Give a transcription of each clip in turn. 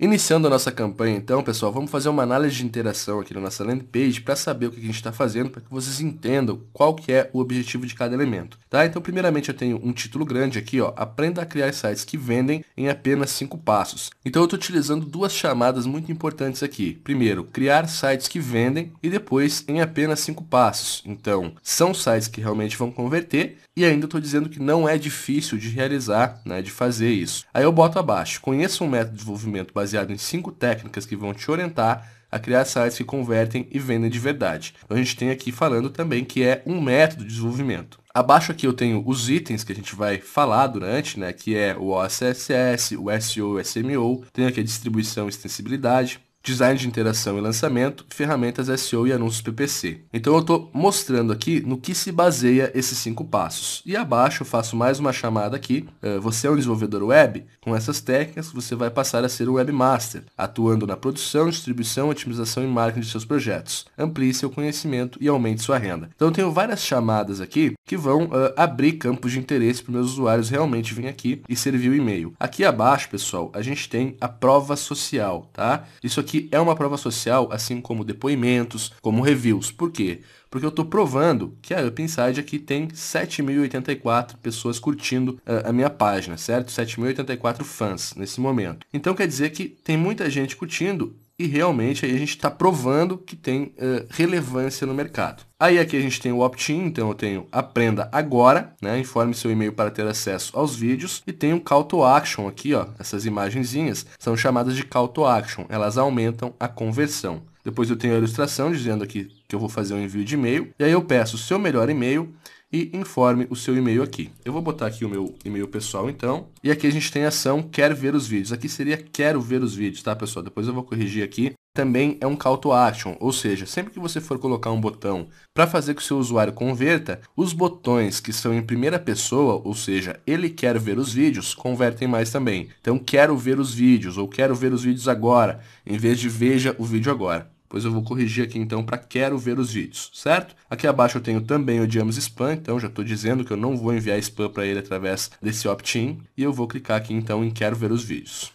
Iniciando a nossa campanha então, pessoal, vamos fazer uma análise de interação aqui na nossa landing page para saber o que a gente está fazendo, para que vocês entendam qual que é o objetivo de cada elemento. Tá? Então, primeiramente eu tenho um título grande aqui, ó, aprenda a criar sites que vendem em apenas 5 passos. Então eu estou utilizando duas chamadas muito importantes aqui. Primeiro, criar sites que vendem e depois em apenas 5 passos. Então, são sites que realmente vão converter e ainda estou dizendo que não é difícil de realizar, né, de fazer isso. Aí eu boto abaixo, conheça um método de desenvolvimento baseado em cinco técnicas que vão te orientar a criar sites que convertem e vendem de verdade. Então a gente tem aqui falando também que é um método de desenvolvimento. Abaixo aqui eu tenho os itens que a gente vai falar durante, né, que é o OSSS, o SEO, o SMO, tenho aqui a distribuição e extensibilidade, design de interação e lançamento, ferramentas SEO e anúncios PPC. Então eu estou mostrando aqui no que se baseia esses cinco passos. E abaixo eu faço mais uma chamada aqui. É, você é um desenvolvedor web? Com essas técnicas você vai passar a ser um webmaster, atuando na produção, distribuição, otimização e marketing de seus projetos. Amplie seu conhecimento e aumente sua renda. Então eu tenho várias chamadas aqui que vão uh, abrir campos de interesse para meus usuários realmente virem aqui e servir o e-mail. Aqui abaixo, pessoal, a gente tem a prova social, tá? Isso aqui que é uma prova social, assim como depoimentos, como reviews. Por quê? Porque eu estou provando que a Up Inside aqui tem 7.084 pessoas curtindo a, eh, a minha página, certo? 7.084 fãs nesse momento. Então quer dizer que tem muita gente curtindo e realmente aí a gente está provando que tem uh, relevância no mercado. Aí aqui a gente tem o opt-in, então eu tenho aprenda agora, né? Informe seu e-mail para ter acesso aos vídeos e tem um call to action aqui, ó. Essas imagenzinhas são chamadas de call to action, elas aumentam a conversão. Depois eu tenho a ilustração dizendo aqui que eu vou fazer um envio de e-mail e aí eu peço o seu melhor e-mail e informe o seu e-mail aqui. Eu vou botar aqui o meu e-mail pessoal então. E aqui a gente tem a ação quer ver os vídeos. Aqui seria quero ver os vídeos, tá pessoal? Depois eu vou corrigir aqui. Também é um call to action, ou seja, sempre que você for colocar um botão para fazer que o seu usuário converta, os botões que são em primeira pessoa, ou seja, ele quer ver os vídeos, convertem mais também. Então quero ver os vídeos ou quero ver os vídeos agora, em vez de veja o vídeo agora. Depois eu vou corrigir aqui então para quero ver os vídeos, certo? Aqui abaixo eu tenho também o diamos spam, então já estou dizendo que eu não vou enviar spam para ele através desse opt-in. E eu vou clicar aqui então em quero ver os vídeos.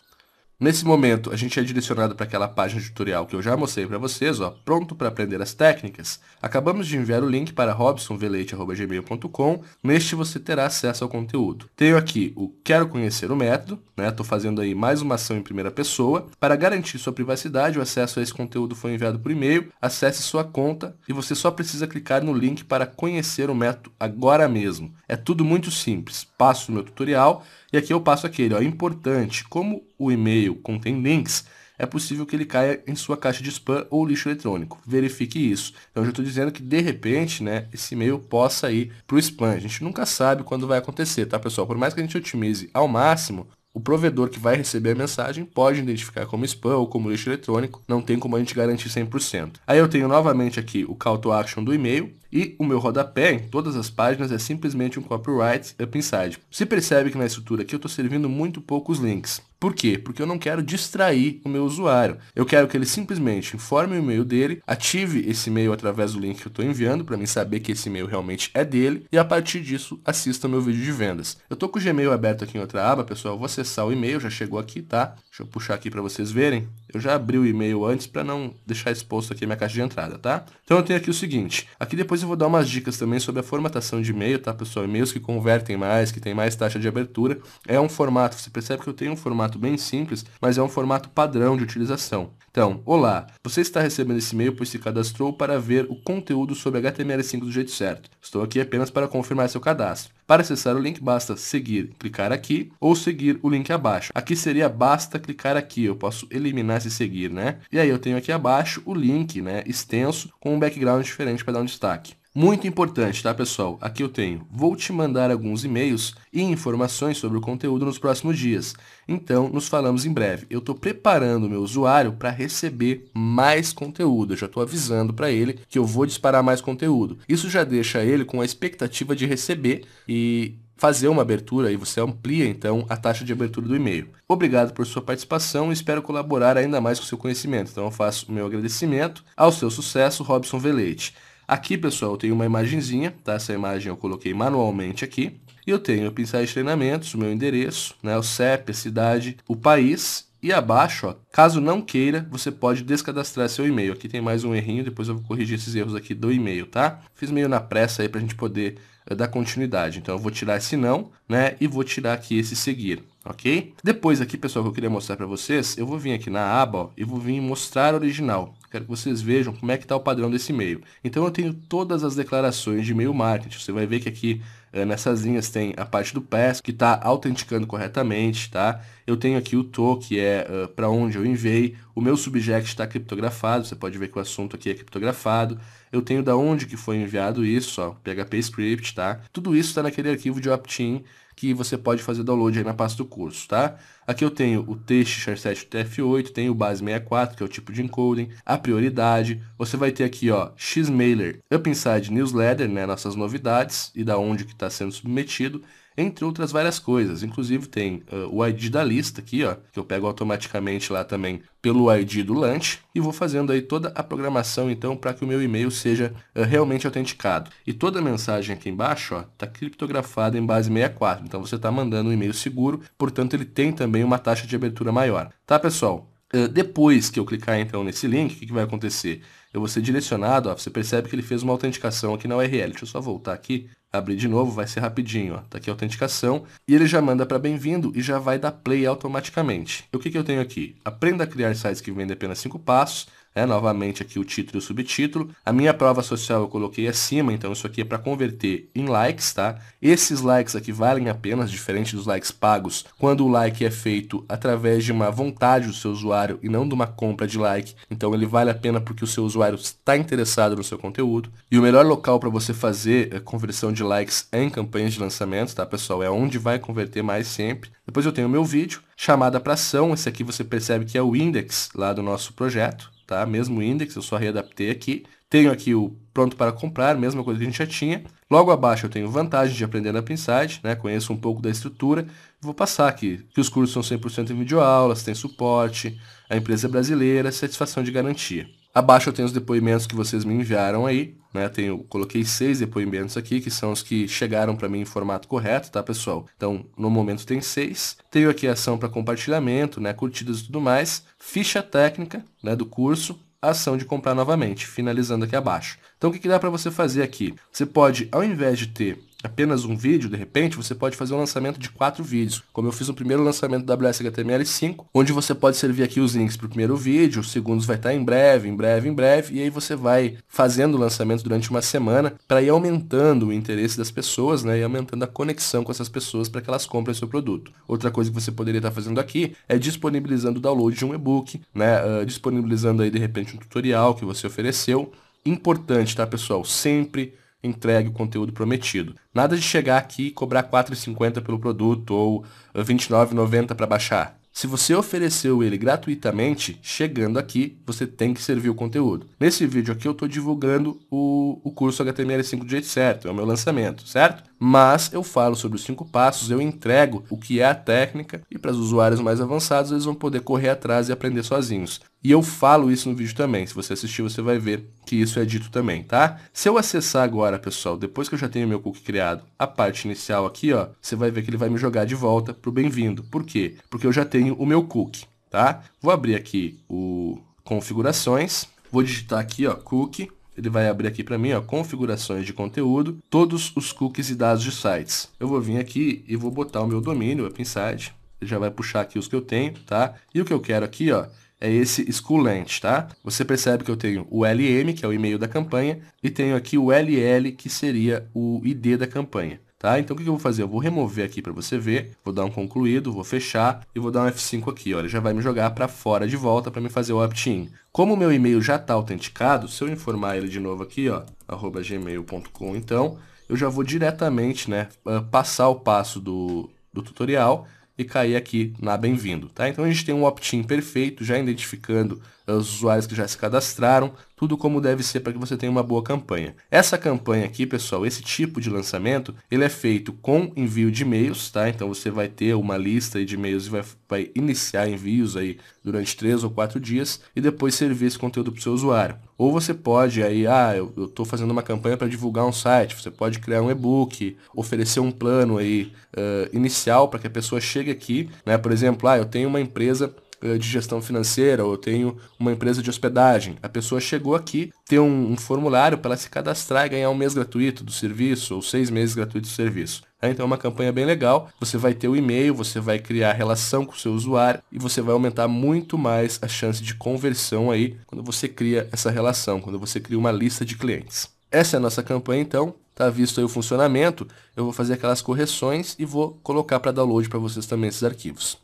Nesse momento, a gente é direcionado para aquela página tutorial que eu já mostrei para vocês, ó, pronto para aprender as técnicas. Acabamos de enviar o link para robsonveleite.gmail.com. Neste você terá acesso ao conteúdo. Tenho aqui o Quero Conhecer o Método, né? Estou fazendo aí mais uma ação em primeira pessoa. Para garantir sua privacidade, o acesso a esse conteúdo foi enviado por e-mail. Acesse sua conta e você só precisa clicar no link para conhecer o método agora mesmo. É tudo muito simples. Passo o meu tutorial e aqui eu passo aquele, ó, importante, como o e-mail contém links, é possível que ele caia em sua caixa de spam ou lixo eletrônico. Verifique isso. Então, eu já estou dizendo que, de repente, né, esse e-mail possa ir para o spam. A gente nunca sabe quando vai acontecer, tá, pessoal? Por mais que a gente otimize ao máximo, o provedor que vai receber a mensagem pode identificar como spam ou como lixo eletrônico, não tem como a gente garantir 100%. Aí eu tenho novamente aqui o call to action do e-mail e o meu rodapé em todas as páginas é simplesmente um copyright up inside. Se percebe que na estrutura aqui eu estou servindo muito poucos links. Por quê? Porque eu não quero distrair o meu usuário. Eu quero que ele simplesmente informe o e-mail dele, ative esse e-mail através do link que eu estou enviando para mim saber que esse e-mail realmente é dele e a partir disso assista o meu vídeo de vendas. Eu estou com o Gmail aberto aqui em outra aba, pessoal, vou acessar o e-mail, já chegou aqui, tá? Deixa eu puxar aqui para vocês verem. Eu já abri o e-mail antes para não deixar exposto aqui a minha caixa de entrada, tá? Então eu tenho aqui o seguinte, aqui depois eu vou dar umas dicas também sobre a formatação de e-mail, tá pessoal? E-mails que convertem mais, que tem mais taxa de abertura. É um formato, você percebe que eu tenho um formato formato bem simples, mas é um formato padrão de utilização. Então, olá, você está recebendo esse e-mail pois se cadastrou para ver o conteúdo sobre HTML5 do jeito certo. Estou aqui apenas para confirmar seu cadastro. Para acessar o link, basta seguir, clicar aqui ou seguir o link abaixo. Aqui seria basta clicar aqui, eu posso eliminar esse seguir, né? E aí eu tenho aqui abaixo o link, né, extenso, com um background diferente para dar um destaque. Muito importante, tá pessoal? Aqui eu tenho. Vou te mandar alguns e-mails e informações sobre o conteúdo nos próximos dias. Então, nos falamos em breve. Eu estou preparando o meu usuário para receber mais conteúdo. Eu já estou avisando para ele que eu vou disparar mais conteúdo. Isso já deixa ele com a expectativa de receber e fazer uma abertura e você amplia então a taxa de abertura do e-mail. Obrigado por sua participação e espero colaborar ainda mais com seu conhecimento. Então eu faço o meu agradecimento ao seu sucesso, Robson Veleite. Aqui, pessoal, eu tenho uma imagenzinha, tá? Essa imagem eu coloquei manualmente aqui. E eu tenho pincel de treinamentos, o meu endereço, né? o CEP, a cidade, o país e abaixo, ó, caso não queira, você pode descadastrar seu e-mail. Aqui tem mais um errinho, depois eu vou corrigir esses erros aqui do e-mail, tá? Fiz meio na pressa aí para a gente poder é da continuidade. Então eu vou tirar esse não, né? E vou tirar aqui esse seguir, ok? Depois aqui, pessoal, que eu queria mostrar para vocês, eu vou vir aqui na aba ó, e vou vir mostrar original. Quero que vocês vejam como é que está o padrão desse e-mail. Então eu tenho todas as declarações de e-mail marketing. Você vai ver que aqui eh, nessas linhas tem a parte do PES, que está autenticando corretamente, tá? Eu tenho aqui o to, que é uh, para onde eu enviei. O meu subject está criptografado, você pode ver que o assunto aqui é criptografado. Eu tenho da onde que foi enviado isso, ó, PHP script, tá? Tudo isso está naquele arquivo de opt-in que você pode fazer download aí na pasta do curso, tá? Aqui eu tenho o char 7 TF8, tenho o Base64, que é o tipo de encoding, a prioridade, você vai ter aqui, ó, Xmailer, Up Inside Newsletter, né, nossas novidades e da onde que está sendo submetido, entre outras várias coisas. Inclusive tem uh, o ID da lista aqui, ó, que eu pego automaticamente lá também pelo ID do Lunch e vou fazendo aí toda a programação então para que o meu e-mail seja uh, realmente autenticado. E toda a mensagem aqui embaixo ó, está criptografada em base 64, então você está mandando um e-mail seguro, portanto ele tem também uma taxa de abertura maior. Tá pessoal? Uh, depois que eu clicar então nesse link, o que, que vai acontecer? eu vou ser direcionado, ó, você percebe que ele fez uma autenticação aqui na URL. Deixa eu só voltar aqui abrir de novo, vai ser rapidinho, ó. Tá aqui a autenticação e ele já manda para bem-vindo e já vai dar play automaticamente. E o que, que eu tenho aqui? Aprenda a criar sites que vendem apenas 5 passos, é novamente aqui o título e o subtítulo. A minha prova social eu coloquei acima, então isso aqui é para converter em likes, tá? Esses likes aqui valem apenas, diferente dos likes pagos, quando o like é feito através de uma vontade do seu usuário e não de uma compra de like. Então ele vale a pena porque o seu usuário está interessado no seu conteúdo. E o melhor local para você fazer a eh, conversão de likes é em campanhas de lançamento, tá pessoal? É onde vai converter mais sempre. Depois eu tenho o meu vídeo, chamada para ação, esse aqui você percebe que é o index lá do nosso projeto tá? Mesmo índice, eu só readaptei aqui. Tenho aqui o pronto para comprar, mesma coisa que a gente já tinha. Logo abaixo eu tenho vantagem de aprender na Pinside, né? Conheço um pouco da estrutura. Vou passar aqui que os cursos são 100% em videoaulas, tem suporte, a empresa é brasileira, satisfação de garantia. Abaixo eu tenho os depoimentos que vocês me enviaram aí, né? Tenho, coloquei seis depoimentos aqui, que são os que chegaram para mim em formato correto, tá, pessoal? Então, no momento tem seis. Tenho aqui ação para compartilhamento, né? Curtidas e tudo mais. Ficha técnica, né? Do curso. Ação de comprar novamente, finalizando aqui abaixo. Então, o que, que dá para você fazer aqui? Você pode, ao invés de ter apenas um vídeo, de repente, você pode fazer um lançamento de quatro vídeos. Como eu fiz no primeiro lançamento do WS HTML5, onde você pode servir aqui os links para o primeiro vídeo, os segundos vai estar tá em breve, em breve, em breve, e aí você vai fazendo o lançamento durante uma semana para ir aumentando o interesse das pessoas, né, e aumentando a conexão com essas pessoas para que elas comprem o seu produto. Outra coisa que você poderia estar tá fazendo aqui é disponibilizando o download de um e-book, né, uh, disponibilizando aí de repente um tutorial que você ofereceu. Importante, tá, pessoal? Sempre entregue o conteúdo prometido. Nada de chegar aqui e cobrar R$ 4,50 pelo produto ou R$ 29,90 para baixar. Se você ofereceu ele gratuitamente, chegando aqui, você tem que servir o conteúdo. Nesse vídeo aqui eu estou divulgando o, o curso HTML5 do jeito certo, é o meu lançamento, certo? Mas eu falo sobre os cinco passos, eu entrego o que é a técnica e para os usuários mais avançados eles vão poder correr atrás e aprender sozinhos. E eu falo isso no vídeo também, se você assistir você vai ver que isso é dito também, tá? Se eu acessar agora, pessoal, depois que eu já tenho meu cookie criado, a parte inicial aqui, ó, você vai ver que ele vai me jogar de volta pro bem-vindo. Por quê? Porque eu já tenho o meu cookie, tá? Vou abrir aqui o configurações, vou digitar aqui, ó, cookie, ele vai abrir aqui para mim, ó, configurações de conteúdo, todos os cookies e dados de sites. Eu vou vir aqui e vou botar o meu domínio, o website, ele já vai puxar aqui os que eu tenho, tá? E o que eu quero aqui, ó, é esse esculente, tá? Você percebe que eu tenho o LM, que é o e-mail da campanha, e tenho aqui o LL, que seria o ID da campanha. Tá? Então o que eu vou fazer? Eu vou remover aqui para você ver, vou dar um concluído, vou fechar e vou dar um F5 aqui, olha, já vai me jogar para fora de volta para me fazer o opt-in. Como o meu e-mail já está autenticado, se eu informar ele de novo aqui, ó, @gmail.com, então eu já vou diretamente, né, ah, passar o passo do, do tutorial e cair aqui na Bem-vindo, tá? Então a gente tem um opt-in perfeito, já identificando os usuários que já se cadastraram, tudo como deve ser para que você tenha uma boa campanha. Essa campanha aqui, pessoal, esse tipo de lançamento, ele é feito com envio de e-mails, tá? Então você vai ter uma lista de e-mails e vai, vai iniciar envios aí durante três ou quatro dias e depois servir esse conteúdo para o seu usuário. Ou você pode aí, ah, eu estou fazendo uma campanha para divulgar um site, você pode criar um e-book, oferecer um plano aí uh, inicial para que a pessoa chegue aqui, né? Por exemplo, ah, eu tenho uma empresa eh, de gestão financeira ou tenho uma empresa de hospedagem. A pessoa chegou aqui, tem um, um formulário para ela se cadastrar e ganhar um mês gratuito do serviço ou seis meses gratuitos do serviço. Então é uma campanha bem legal. Você vai ter o e-mail, você vai criar relação com o seu usuário e você vai aumentar muito mais a chance de conversão aí quando você cria essa relação, quando você cria uma lista de clientes. Essa é a nossa campanha então. Tá visto aí o funcionamento. Eu vou fazer aquelas correções e vou colocar para download para vocês também esses arquivos.